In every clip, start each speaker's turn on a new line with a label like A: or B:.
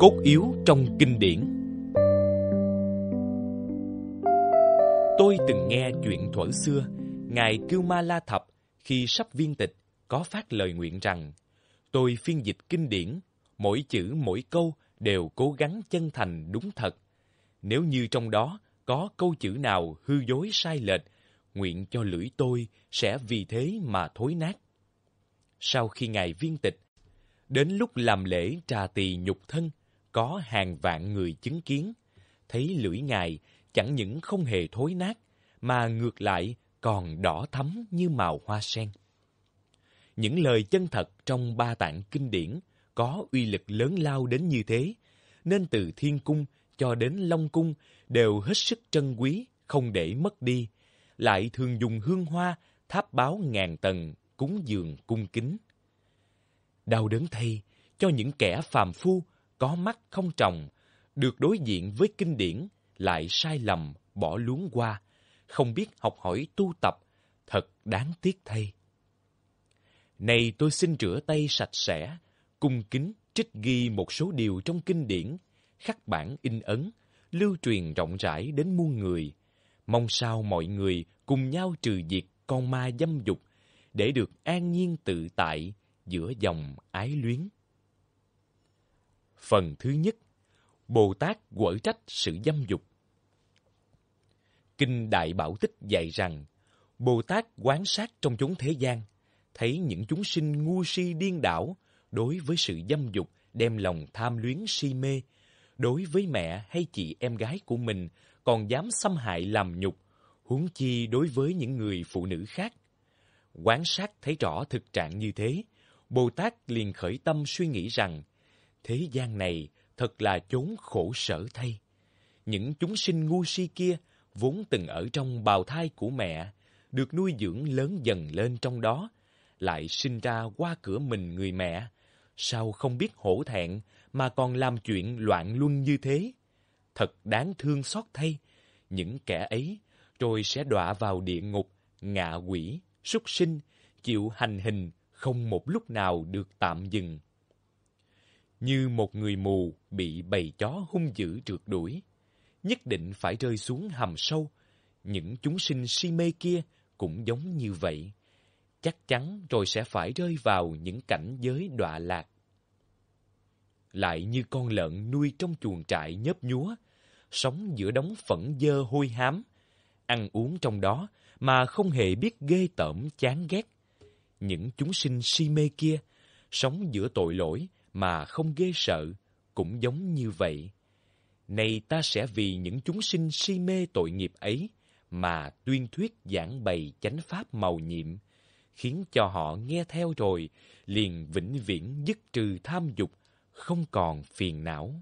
A: cốt yếu trong kinh điển tôi từng nghe chuyện thuở xưa ngài cưu ma la thập khi sắp viên tịch có phát lời nguyện rằng tôi phiên dịch kinh điển mỗi chữ mỗi câu đều cố gắng chân thành đúng thật nếu như trong đó có câu chữ nào hư dối sai lệch nguyện cho lưỡi tôi sẽ vì thế mà thối nát sau khi ngài viên tịch đến lúc làm lễ trà tỳ nhục thân có hàng vạn người chứng kiến, thấy lưỡi ngài chẳng những không hề thối nát, mà ngược lại còn đỏ thắm như màu hoa sen. Những lời chân thật trong ba tạng kinh điển có uy lực lớn lao đến như thế, nên từ thiên cung cho đến long cung đều hết sức trân quý, không để mất đi, lại thường dùng hương hoa, tháp báo ngàn tầng, cúng dường cung kính. Đau đớn thay cho những kẻ phàm phu có mắt không trồng, được đối diện với kinh điển lại sai lầm, bỏ luống qua, không biết học hỏi tu tập, thật đáng tiếc thay. Này tôi xin rửa tay sạch sẽ, cung kính trích ghi một số điều trong kinh điển, khắc bản in ấn, lưu truyền rộng rãi đến muôn người. Mong sao mọi người cùng nhau trừ diệt con ma dâm dục, để được an nhiên tự tại giữa dòng ái luyến. Phần thứ nhất, Bồ Tát quở trách sự dâm dục. Kinh Đại Bảo Tích dạy rằng, Bồ Tát quán sát trong chúng thế gian, thấy những chúng sinh ngu si điên đảo đối với sự dâm dục đem lòng tham luyến si mê, đối với mẹ hay chị em gái của mình còn dám xâm hại làm nhục, huống chi đối với những người phụ nữ khác. Quán sát thấy rõ thực trạng như thế, Bồ Tát liền khởi tâm suy nghĩ rằng Thế gian này thật là chốn khổ sở thay. Những chúng sinh ngu si kia vốn từng ở trong bào thai của mẹ, được nuôi dưỡng lớn dần lên trong đó, lại sinh ra qua cửa mình người mẹ. Sao không biết hổ thẹn mà còn làm chuyện loạn luân như thế? Thật đáng thương xót thay, những kẻ ấy rồi sẽ đọa vào địa ngục, ngạ quỷ, súc sinh, chịu hành hình không một lúc nào được tạm dừng như một người mù bị bầy chó hung dữ trượt đuổi, nhất định phải rơi xuống hầm sâu. Những chúng sinh si mê kia cũng giống như vậy, chắc chắn rồi sẽ phải rơi vào những cảnh giới đọa lạc. Lại như con lợn nuôi trong chuồng trại nhớp nhúa, sống giữa đống phẫn dơ hôi hám, ăn uống trong đó mà không hề biết ghê tởm chán ghét. Những chúng sinh si mê kia, sống giữa tội lỗi, mà không ghê sợ, cũng giống như vậy. Này ta sẽ vì những chúng sinh si mê tội nghiệp ấy mà tuyên thuyết giảng bày chánh pháp màu nhiệm, khiến cho họ nghe theo rồi liền vĩnh viễn dứt trừ tham dục, không còn phiền não.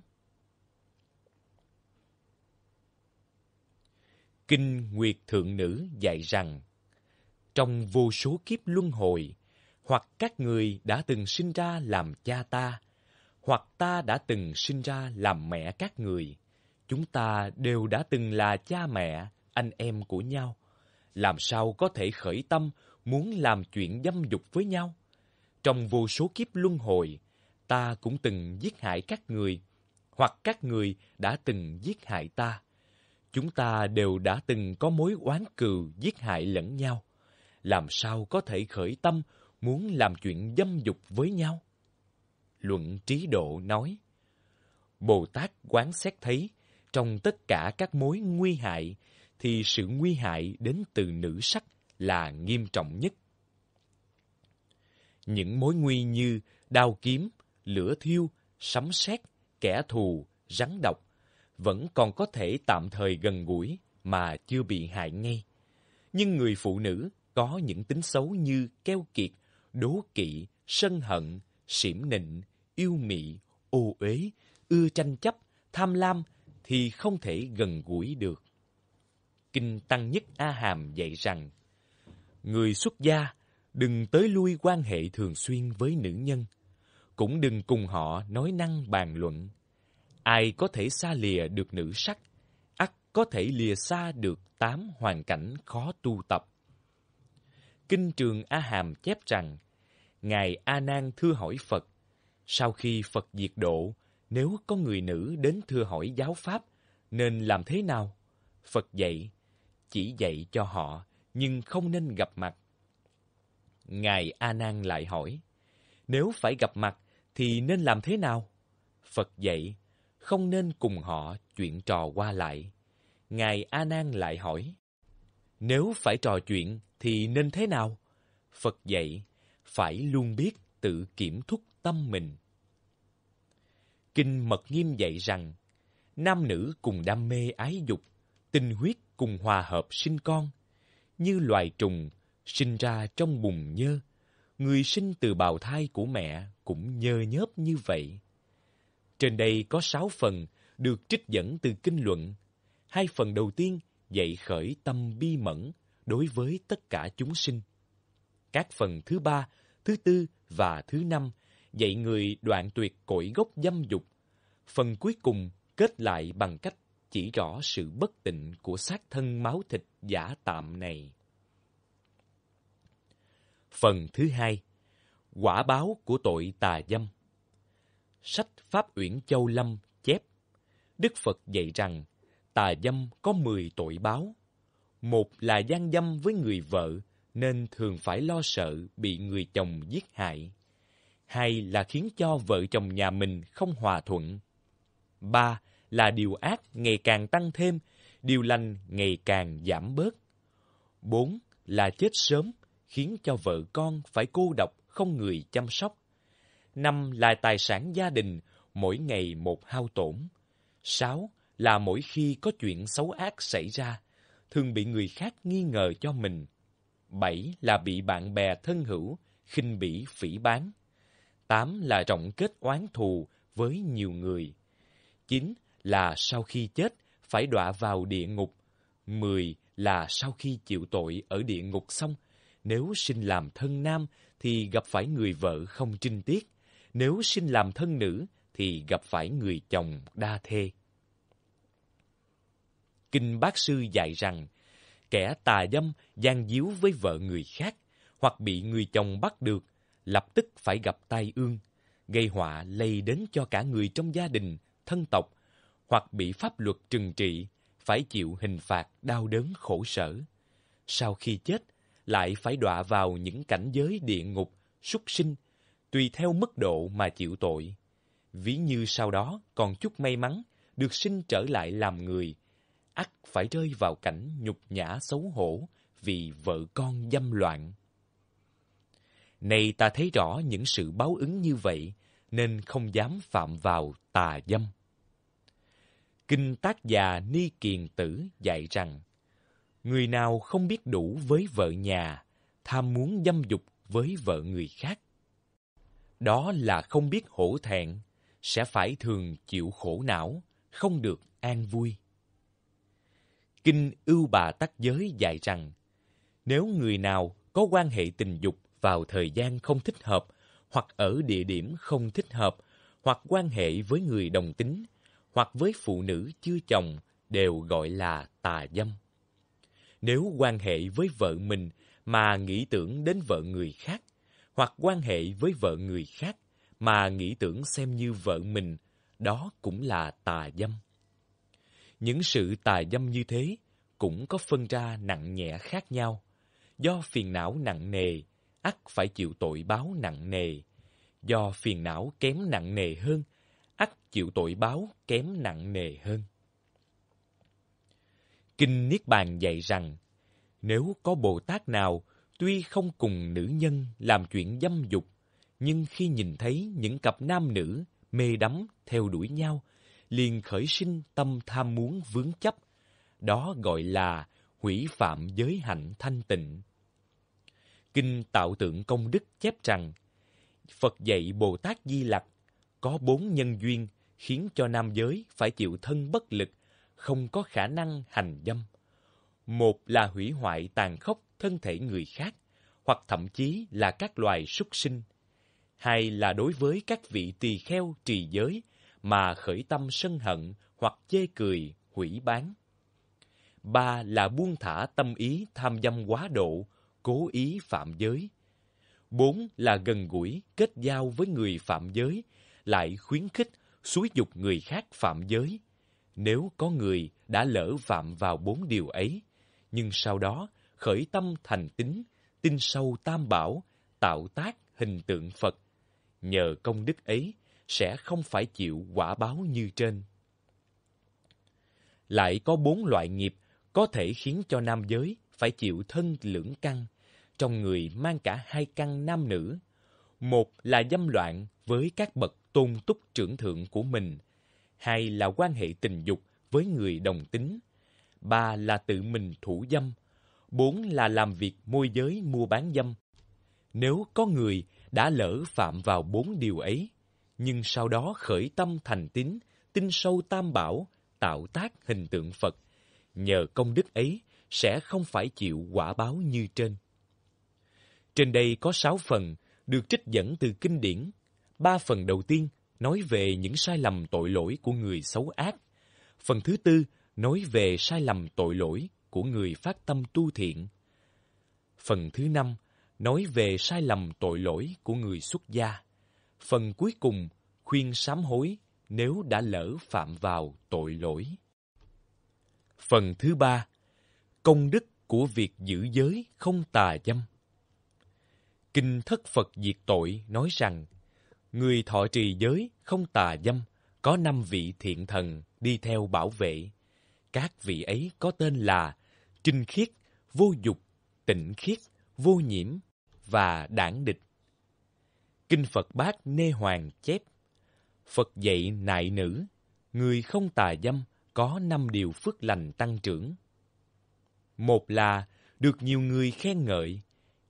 A: Kinh Nguyệt Thượng Nữ dạy rằng, trong vô số kiếp luân hồi, hoặc các người đã từng sinh ra làm cha ta, hoặc ta đã từng sinh ra làm mẹ các người. Chúng ta đều đã từng là cha mẹ, anh em của nhau. Làm sao có thể khởi tâm muốn làm chuyện dâm dục với nhau? Trong vô số kiếp luân hồi, ta cũng từng giết hại các người, hoặc các người đã từng giết hại ta. Chúng ta đều đã từng có mối oán cừu giết hại lẫn nhau. Làm sao có thể khởi tâm muốn làm chuyện dâm dục với nhau. Luận Trí Độ nói, Bồ Tát quán xét thấy, trong tất cả các mối nguy hại, thì sự nguy hại đến từ nữ sắc là nghiêm trọng nhất. Những mối nguy như đao kiếm, lửa thiêu, sấm sét, kẻ thù, rắn độc vẫn còn có thể tạm thời gần gũi mà chưa bị hại ngay. Nhưng người phụ nữ có những tính xấu như keo kiệt, đố kỵ, sân hận, xỉm nịnh, yêu mị, ô uế, ưa tranh chấp, tham lam thì không thể gần gũi được. Kinh Tăng Nhất A Hàm dạy rằng, người xuất gia đừng tới lui quan hệ thường xuyên với nữ nhân, cũng đừng cùng họ nói năng bàn luận. Ai có thể xa lìa được nữ sắc, ắt có thể lìa xa được tám hoàn cảnh khó tu tập. Kinh trường A Hàm chép rằng, Ngài A Nan thưa hỏi Phật, sau khi Phật diệt độ, nếu có người nữ đến thưa hỏi giáo pháp, nên làm thế nào? Phật dạy, chỉ dạy cho họ, nhưng không nên gặp mặt. Ngài A Nan lại hỏi, nếu phải gặp mặt thì nên làm thế nào? Phật dạy, không nên cùng họ chuyện trò qua lại. Ngài A Nan lại hỏi, nếu phải trò chuyện thì nên thế nào? Phật dạy, phải luôn biết tự kiểm thúc tâm mình. Kinh Mật Nghiêm dạy rằng, nam nữ cùng đam mê ái dục, tinh huyết cùng hòa hợp sinh con, như loài trùng sinh ra trong bùn nhơ, người sinh từ bào thai của mẹ cũng nhơ nhớp như vậy. Trên đây có sáu phần được trích dẫn từ kinh luận. Hai phần đầu tiên dạy khởi tâm bi mẫn đối với tất cả chúng sinh. Các phần thứ ba thứ tư và thứ năm dạy người đoạn tuyệt cội gốc dâm dục. Phần cuối cùng kết lại bằng cách chỉ rõ sự bất tịnh của xác thân máu thịt giả tạm này. Phần thứ hai Quả báo của tội tà dâm Sách Pháp Uyển Châu Lâm chép Đức Phật dạy rằng tà dâm có mười tội báo. Một là gian dâm với người vợ, nên thường phải lo sợ bị người chồng giết hại. hay là khiến cho vợ chồng nhà mình không hòa thuận. Ba là điều ác ngày càng tăng thêm, điều lành ngày càng giảm bớt. Bốn là chết sớm, khiến cho vợ con phải cô độc không người chăm sóc. Năm là tài sản gia đình, mỗi ngày một hao tổn. Sáu là mỗi khi có chuyện xấu ác xảy ra, thường bị người khác nghi ngờ cho mình. 7 là bị bạn bè thân hữu, khinh bỉ phỉ bán. 8 là trọng kết oán thù với nhiều người. 9 là sau khi chết phải đọa vào địa ngục. 10 là sau khi chịu tội ở địa ngục xong, nếu sinh làm thân nam thì gặp phải người vợ không trinh tiết, nếu sinh làm thân nữ thì gặp phải người chồng đa thê. Kinh Bác Sư dạy rằng, kẻ tà dâm gian díu với vợ người khác hoặc bị người chồng bắt được, lập tức phải gặp tai ương, gây họa lây đến cho cả người trong gia đình, thân tộc, hoặc bị pháp luật trừng trị, phải chịu hình phạt đau đớn khổ sở. Sau khi chết, lại phải đọa vào những cảnh giới địa ngục, súc sinh, tùy theo mức độ mà chịu tội. Ví như sau đó còn chút may mắn, được sinh trở lại làm người, ắt phải rơi vào cảnh nhục nhã xấu hổ vì vợ con dâm loạn. Này ta thấy rõ những sự báo ứng như vậy, nên không dám phạm vào tà dâm. Kinh tác già Ni Kiền Tử dạy rằng, Người nào không biết đủ với vợ nhà, tham muốn dâm dục với vợ người khác. Đó là không biết hổ thẹn, sẽ phải thường chịu khổ não, không được an vui. Kinh Ưu Bà Tắc Giới dạy rằng, nếu người nào có quan hệ tình dục vào thời gian không thích hợp, hoặc ở địa điểm không thích hợp, hoặc quan hệ với người đồng tính, hoặc với phụ nữ chưa chồng đều gọi là tà dâm. Nếu quan hệ với vợ mình mà nghĩ tưởng đến vợ người khác, hoặc quan hệ với vợ người khác mà nghĩ tưởng xem như vợ mình, đó cũng là tà dâm. Những sự tà dâm như thế cũng có phân ra nặng nhẹ khác nhau. Do phiền não nặng nề, ắt phải chịu tội báo nặng nề. Do phiền não kém nặng nề hơn, ắt chịu tội báo kém nặng nề hơn. Kinh Niết Bàn dạy rằng, nếu có Bồ Tát nào tuy không cùng nữ nhân làm chuyện dâm dục, nhưng khi nhìn thấy những cặp nam nữ mê đắm theo đuổi nhau liền khởi sinh tâm tham muốn vướng chấp. Đó gọi là hủy phạm giới hạnh thanh tịnh. Kinh Tạo Tượng Công Đức chép rằng, Phật dạy Bồ Tát Di Lặc có bốn nhân duyên khiến cho nam giới phải chịu thân bất lực, không có khả năng hành dâm. Một là hủy hoại tàn khốc thân thể người khác, hoặc thậm chí là các loài súc sinh. Hai là đối với các vị tỳ kheo trì giới mà khởi tâm sân hận hoặc chê cười, hủy bán. Ba là buông thả tâm ý tham dâm quá độ, cố ý phạm giới. Bốn là gần gũi, kết giao với người phạm giới, lại khuyến khích, xúi dục người khác phạm giới. Nếu có người đã lỡ phạm vào bốn điều ấy, nhưng sau đó khởi tâm thành tín tin sâu tam bảo, tạo tác hình tượng Phật. Nhờ công đức ấy, sẽ không phải chịu quả báo như trên. Lại có bốn loại nghiệp có thể khiến cho nam giới phải chịu thân lưỡng căn, trong người mang cả hai căn nam nữ. Một là dâm loạn với các bậc tôn túc trưởng thượng của mình, hai là quan hệ tình dục với người đồng tính, ba là tự mình thủ dâm, bốn là làm việc môi giới mua bán dâm. Nếu có người đã lỡ phạm vào bốn điều ấy, nhưng sau đó khởi tâm thành tín, tin sâu tam bảo, tạo tác hình tượng Phật. Nhờ công đức ấy sẽ không phải chịu quả báo như trên. Trên đây có sáu phần được trích dẫn từ kinh điển. Ba phần đầu tiên nói về những sai lầm tội lỗi của người xấu ác. Phần thứ tư nói về sai lầm tội lỗi của người phát tâm tu thiện. Phần thứ năm nói về sai lầm tội lỗi của người xuất gia. Phần cuối cùng khuyên sám hối nếu đã lỡ phạm vào tội lỗi. Phần thứ ba, công đức của việc giữ giới không tà dâm. Kinh Thất Phật Diệt Tội nói rằng, người thọ trì giới không tà dâm có năm vị thiện thần đi theo bảo vệ. Các vị ấy có tên là Trinh Khiết, Vô Dục, Tịnh Khiết, Vô Nhiễm và Đảng Địch. Kinh Phật Bát Nê Hoàng chép Phật dạy nại nữ, người không tà dâm có năm điều phước lành tăng trưởng. Một là được nhiều người khen ngợi,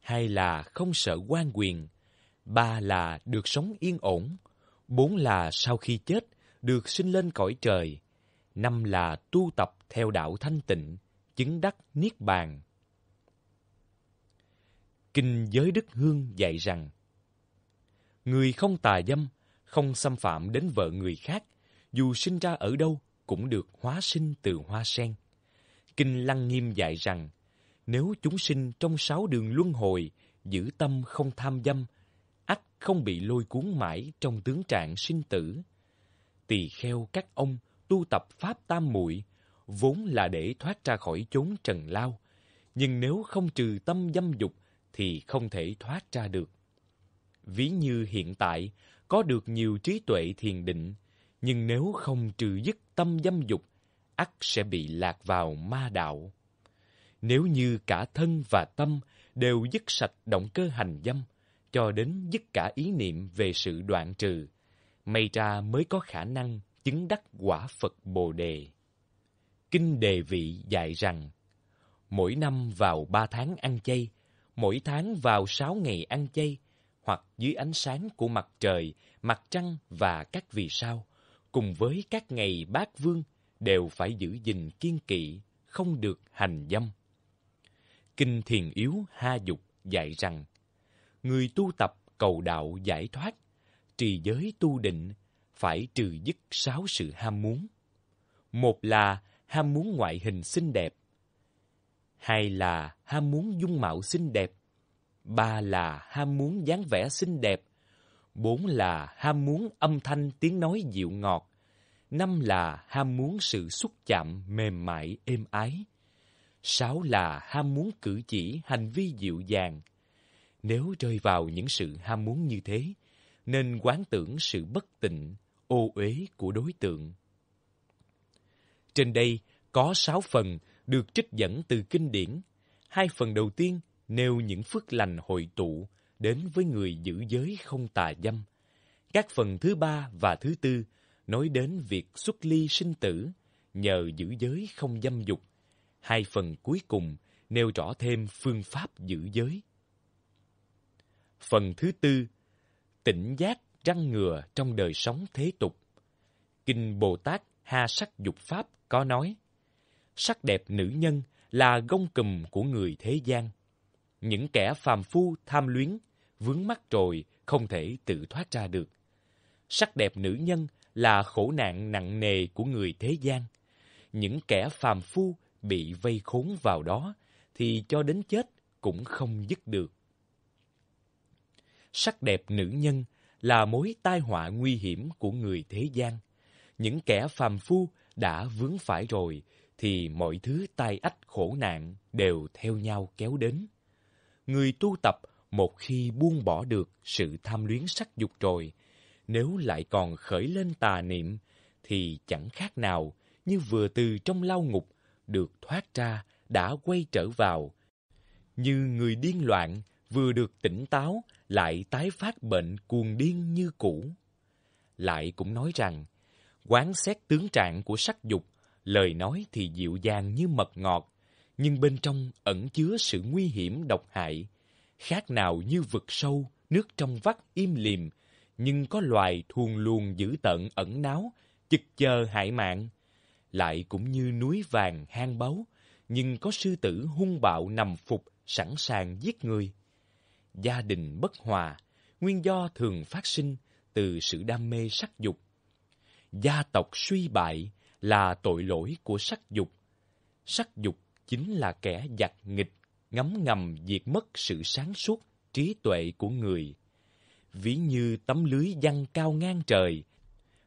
A: hai là không sợ quan quyền, ba là được sống yên ổn, bốn là sau khi chết được sinh lên cõi trời, năm là tu tập theo đạo thanh tịnh, chứng đắc niết bàn. Kinh Giới Đức Hương dạy rằng, Người không tà dâm, không xâm phạm đến vợ người khác, dù sinh ra ở đâu cũng được hóa sinh từ hoa sen. Kinh Lăng Nghiêm dạy rằng, nếu chúng sinh trong sáu đường luân hồi giữ tâm không tham dâm, ắt không bị lôi cuốn mãi trong tướng trạng sinh tử. Tỳ kheo các ông tu tập pháp tam muội vốn là để thoát ra khỏi chốn trần lao, nhưng nếu không trừ tâm dâm dục thì không thể thoát ra được ví như hiện tại có được nhiều trí tuệ thiền định nhưng nếu không trừ dứt tâm dâm dục ắt sẽ bị lạc vào ma đạo nếu như cả thân và tâm đều dứt sạch động cơ hành dâm cho đến dứt cả ý niệm về sự đoạn trừ may ra mới có khả năng chứng đắc quả phật bồ đề kinh đề vị dạy rằng mỗi năm vào ba tháng ăn chay mỗi tháng vào sáu ngày ăn chay hoặc dưới ánh sáng của mặt trời, mặt trăng và các vì sao, cùng với các ngày bát vương đều phải giữ gìn kiên kỵ, không được hành dâm. Kinh Thiền Yếu Ha Dục dạy rằng, người tu tập cầu đạo giải thoát, trì giới tu định, phải trừ dứt sáu sự ham muốn. Một là ham muốn ngoại hình xinh đẹp, hai là ham muốn dung mạo xinh đẹp, ba là ham muốn dáng vẻ xinh đẹp, bốn là ham muốn âm thanh tiếng nói dịu ngọt, năm là ham muốn sự xúc chạm mềm mại êm ái, sáu là ham muốn cử chỉ hành vi dịu dàng. Nếu rơi vào những sự ham muốn như thế, nên quán tưởng sự bất tịnh, ô uế của đối tượng. Trên đây có sáu phần được trích dẫn từ kinh điển. Hai phần đầu tiên nêu những phước lành hội tụ đến với người giữ giới không tà dâm. Các phần thứ ba và thứ tư nói đến việc xuất ly sinh tử nhờ giữ giới không dâm dục. Hai phần cuối cùng nêu rõ thêm phương pháp giữ giới. Phần thứ tư, tỉnh giác răng ngừa trong đời sống thế tục. Kinh Bồ Tát Ha Sắc Dục Pháp có nói, sắc đẹp nữ nhân là gông cùm của người thế gian những kẻ phàm phu tham luyến, vướng mắc rồi không thể tự thoát ra được. Sắc đẹp nữ nhân là khổ nạn nặng nề của người thế gian. Những kẻ phàm phu bị vây khốn vào đó thì cho đến chết cũng không dứt được. Sắc đẹp nữ nhân là mối tai họa nguy hiểm của người thế gian. Những kẻ phàm phu đã vướng phải rồi thì mọi thứ tai ách khổ nạn đều theo nhau kéo đến người tu tập một khi buông bỏ được sự tham luyến sắc dục rồi, nếu lại còn khởi lên tà niệm, thì chẳng khác nào như vừa từ trong lao ngục được thoát ra đã quay trở vào. Như người điên loạn vừa được tỉnh táo lại tái phát bệnh cuồng điên như cũ. Lại cũng nói rằng, quán xét tướng trạng của sắc dục, lời nói thì dịu dàng như mật ngọt, nhưng bên trong ẩn chứa sự nguy hiểm độc hại, khác nào như vực sâu, nước trong vắt im lìm, nhưng có loài thuồn luồn dữ tận ẩn náu, chực chờ hại mạng. Lại cũng như núi vàng hang báu, nhưng có sư tử hung bạo nằm phục, sẵn sàng giết người. Gia đình bất hòa, nguyên do thường phát sinh từ sự đam mê sắc dục. Gia tộc suy bại là tội lỗi của sắc dục. Sắc dục chính là kẻ giặc nghịch, ngấm ngầm diệt mất sự sáng suốt, trí tuệ của người. Ví như tấm lưới văng cao ngang trời,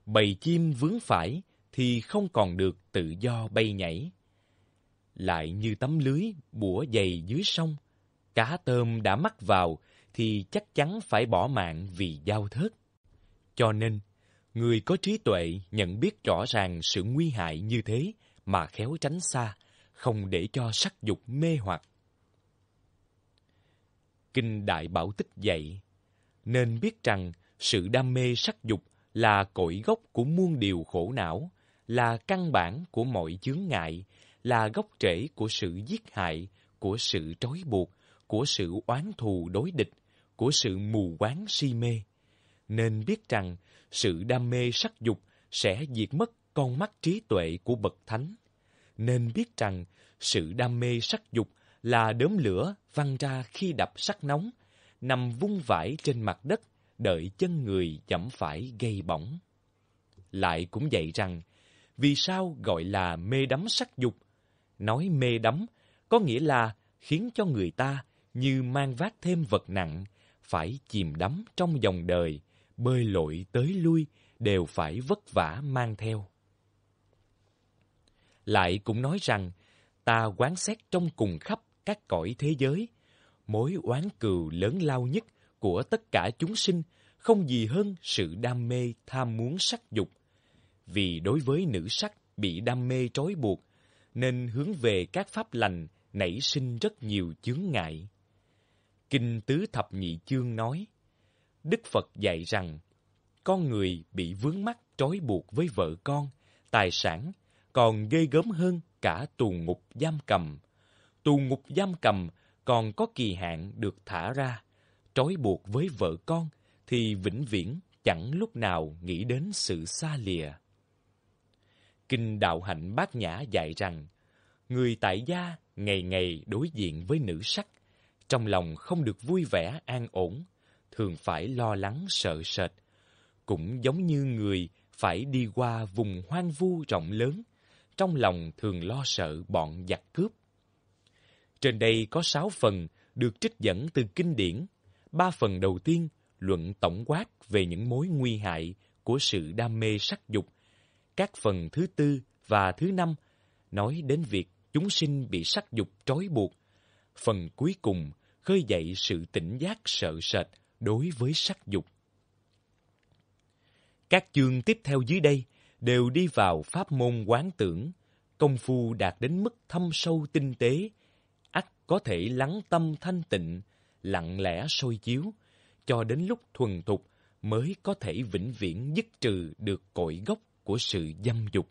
A: bầy chim vướng phải thì không còn được tự do bay nhảy. Lại như tấm lưới bủa dày dưới sông, cá tôm đã mắc vào thì chắc chắn phải bỏ mạng vì giao thớt. Cho nên, người có trí tuệ nhận biết rõ ràng sự nguy hại như thế mà khéo tránh xa, không để cho sắc dục mê hoặc. Kinh Đại Bảo Tích dạy, nên biết rằng sự đam mê sắc dục là cội gốc của muôn điều khổ não, là căn bản của mọi chướng ngại, là gốc rễ của sự giết hại, của sự trói buộc, của sự oán thù đối địch, của sự mù quáng si mê. Nên biết rằng sự đam mê sắc dục sẽ diệt mất con mắt trí tuệ của bậc thánh, nên biết rằng sự đam mê sắc dục là đốm lửa văng ra khi đập sắc nóng, nằm vung vãi trên mặt đất, đợi chân người chậm phải gây bỏng. Lại cũng vậy rằng, vì sao gọi là mê đắm sắc dục? Nói mê đắm có nghĩa là khiến cho người ta như mang vác thêm vật nặng, phải chìm đắm trong dòng đời, bơi lội tới lui đều phải vất vả mang theo lại cũng nói rằng ta quán xét trong cùng khắp các cõi thế giới mối oán cừu lớn lao nhất của tất cả chúng sinh không gì hơn sự đam mê tham muốn sắc dục vì đối với nữ sắc bị đam mê trói buộc nên hướng về các pháp lành nảy sinh rất nhiều chướng ngại kinh tứ thập nhị chương nói đức phật dạy rằng con người bị vướng mắc trói buộc với vợ con tài sản còn ghê gớm hơn cả tù ngục giam cầm. Tù ngục giam cầm còn có kỳ hạn được thả ra, trói buộc với vợ con thì vĩnh viễn chẳng lúc nào nghĩ đến sự xa lìa. Kinh Đạo Hạnh Bát Nhã dạy rằng, người tại gia ngày ngày đối diện với nữ sắc, trong lòng không được vui vẻ an ổn, thường phải lo lắng sợ sệt, cũng giống như người phải đi qua vùng hoang vu rộng lớn trong lòng thường lo sợ bọn giặc cướp. Trên đây có sáu phần được trích dẫn từ kinh điển. Ba phần đầu tiên luận tổng quát về những mối nguy hại của sự đam mê sắc dục. Các phần thứ tư và thứ năm nói đến việc chúng sinh bị sắc dục trói buộc. Phần cuối cùng khơi dậy sự tỉnh giác sợ sệt đối với sắc dục. Các chương tiếp theo dưới đây – đều đi vào pháp môn quán tưởng, công phu đạt đến mức thâm sâu tinh tế, ắt có thể lắng tâm thanh tịnh, lặng lẽ soi chiếu, cho đến lúc thuần thục mới có thể vĩnh viễn dứt trừ được cội gốc của sự dâm dục.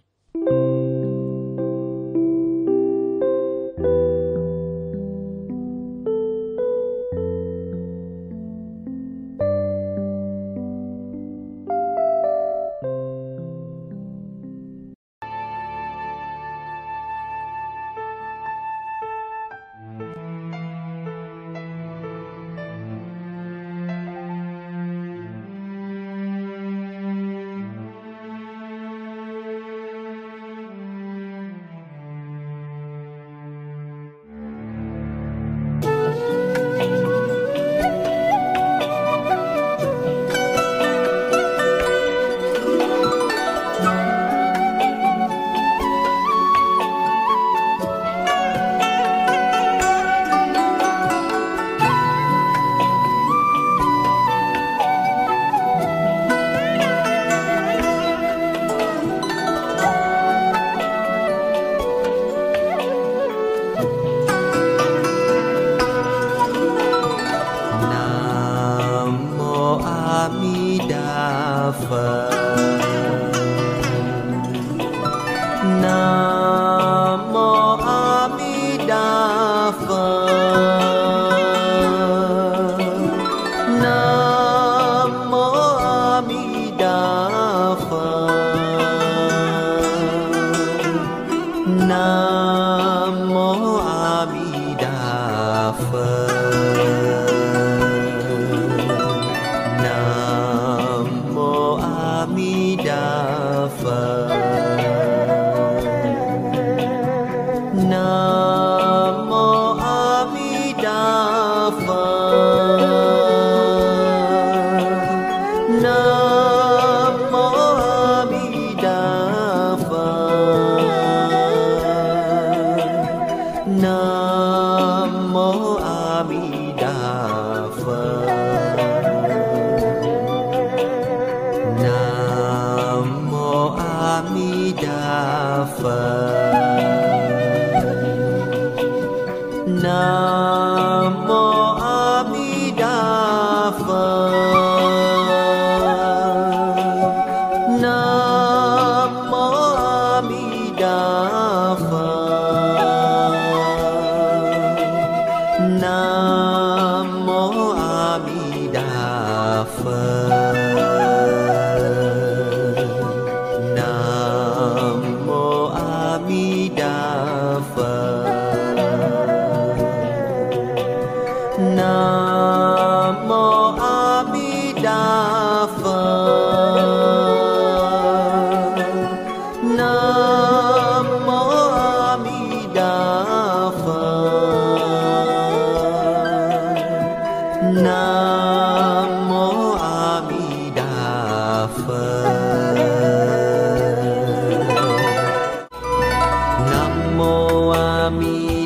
B: God. nam mô a di